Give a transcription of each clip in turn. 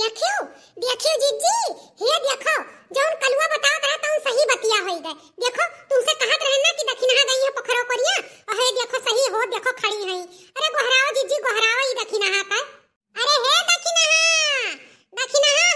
देखियो देखियो जीजी हे देखो जौन कलुआ बतावत रहा तौन सही बतिया होई गए देखो तुमसे कहत रहे ना कि दखिनहा गई है पोखरो कोरिया अहे देखो सही हो देखो खड़ी हई अरे गोहराओ जीजी गोहराओ ई दखिनहा का अरे हे दखिनहा दखिनहा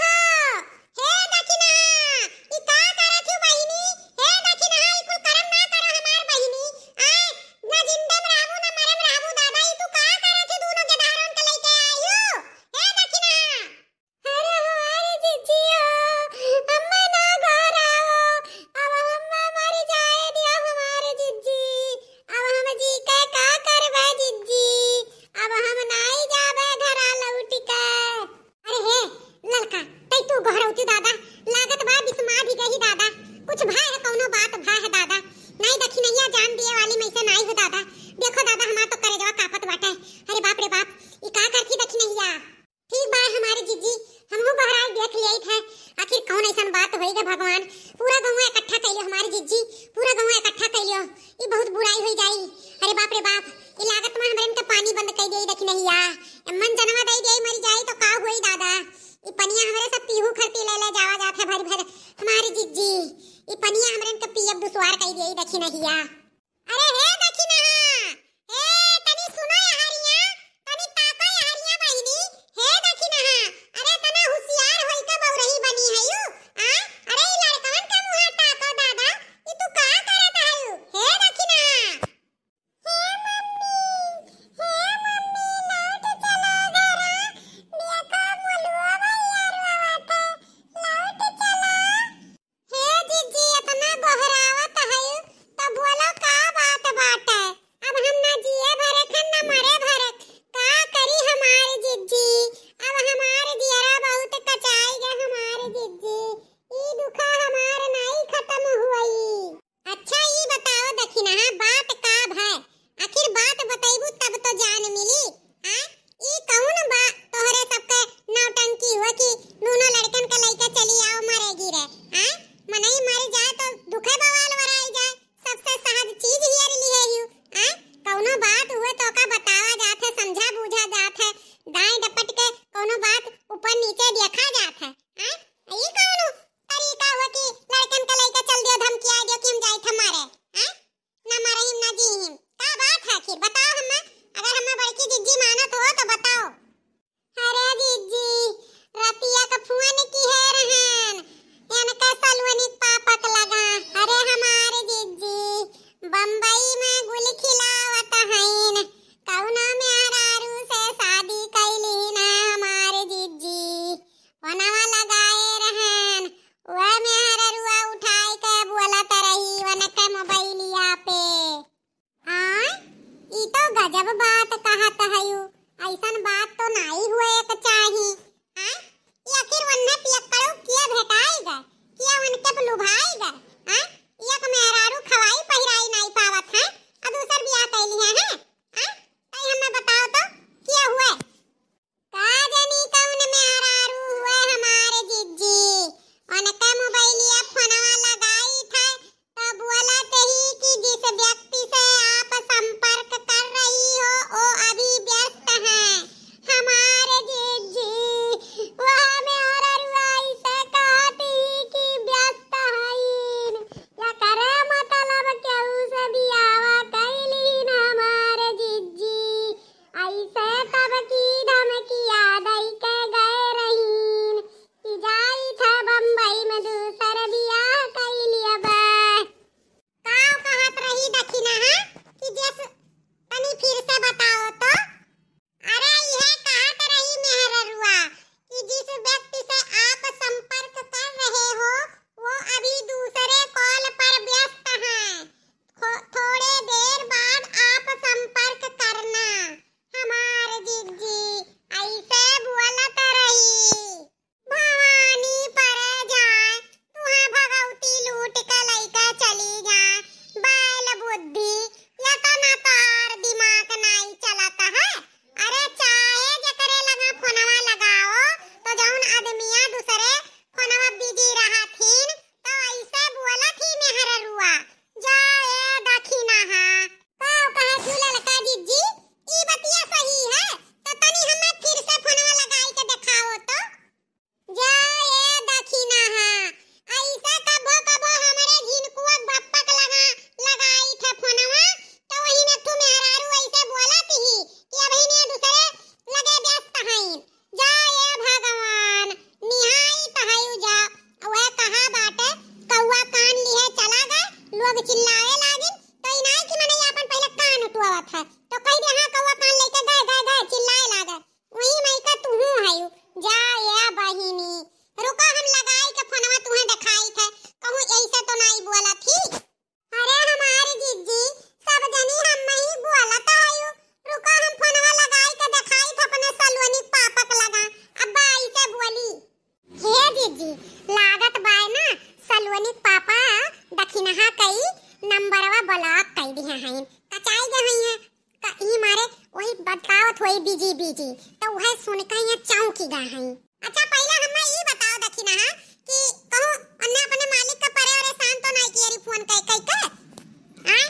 गई बीजी बीजी तो वह सुन के यहाँ चौंकी गा है अच्छा पहला हमें ये बताओ दखिना हा कि कहो अन्ना अपने मालिक का परे और एहसान तो नहीं किए फोन कह कह के हां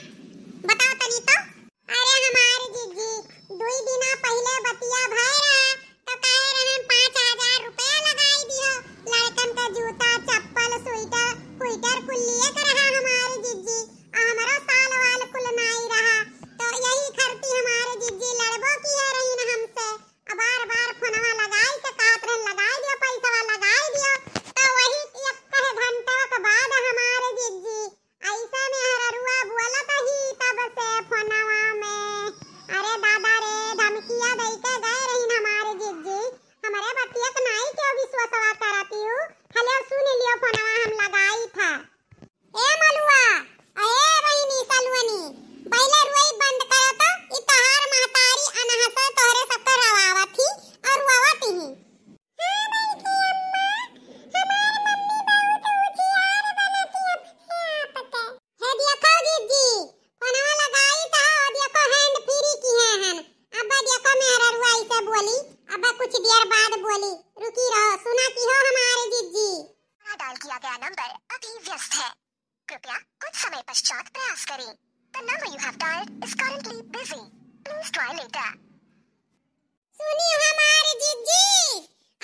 बताओ तनी तो अरे हमारे जीजी दो ही दिन पहले बतिया भाई side is currently busy. Please try later. सुनिए हमारी जीजी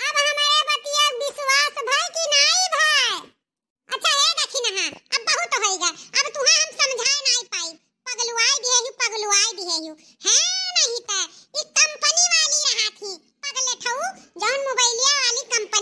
अब हमारे बतिया विश्वास भाई की नाई भाई अच्छा ये देखिए ना हाँ, अब बहुत हो गया अब तुहा हम समझाए नहीं पाई पगलुआई दिए है पगलुआई दिए है है नहीं त ये कंपनी वाली रहा थी पगले ठऊ जॉन मोबाइलिया वाली कंपनी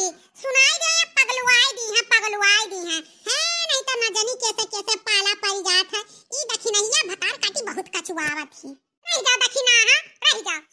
दी सुनाई दे ये पगलुआई दी है पगलुआई दी है हे नहीं तो न जानी कैसे कैसे पाला पड़ जात है ई नहीं ये भतार काटी बहुत कछुआवत ही रह जा दखिना ना हाँ? रह जा